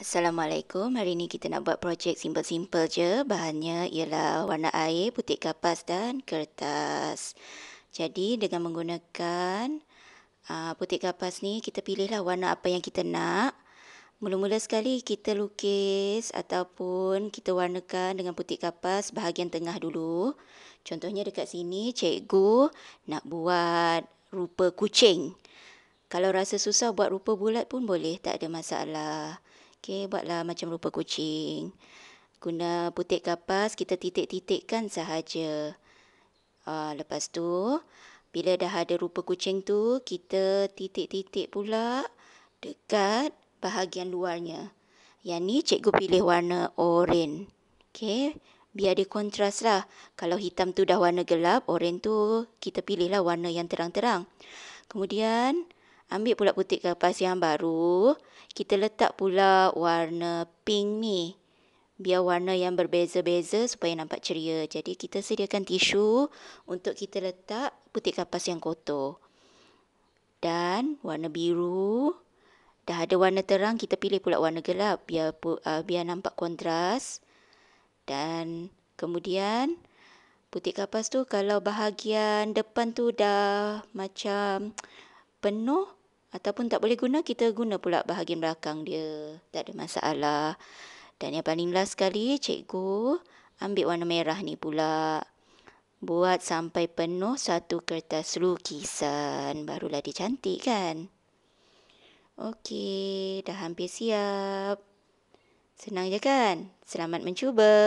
Assalamualaikum. Hari ini kita nak buat projek simple-simple je. Bahannya ialah warna air, putih kapas dan kertas. Jadi dengan menggunakan uh, putih kapas ni, kita pilihlah warna apa yang kita nak. Mula-mula sekali kita lukis ataupun kita warnakan dengan putih kapas bahagian tengah dulu. Contohnya dekat sini cikgu nak buat rupa kucing. Kalau rasa susah buat rupa bulat pun boleh, tak ada masalah. Okey, buatlah macam rupa kucing. Guna putik kapas, kita titik-titikkan sahaja. Uh, lepas tu, bila dah ada rupa kucing tu, kita titik-titik pula dekat bahagian luarnya. Yang ni cikgu pilih warna oren. Okey, biar dia kontras lah. Kalau hitam tu dah warna gelap, oren tu kita pilihlah warna yang terang-terang. Kemudian, Ambil pula butik kapas yang baru. Kita letak pula warna pink ni. Biar warna yang berbeza-beza supaya nampak ceria. Jadi kita sediakan tisu untuk kita letak butik kapas yang kotor. Dan warna biru. Dah ada warna terang, kita pilih pula warna gelap. Biar, uh, biar nampak kontras. Dan kemudian putik kapas tu kalau bahagian depan tu dah macam penuh ataupun tak boleh guna kita guna pula bahagian belakang dia tak ada masalah dan yang paling last sekali cikgu ambil warna merah ni pula buat sampai penuh satu kertas lukisan barulah dia cantik kan okey dah hampir siap senang je kan selamat mencuba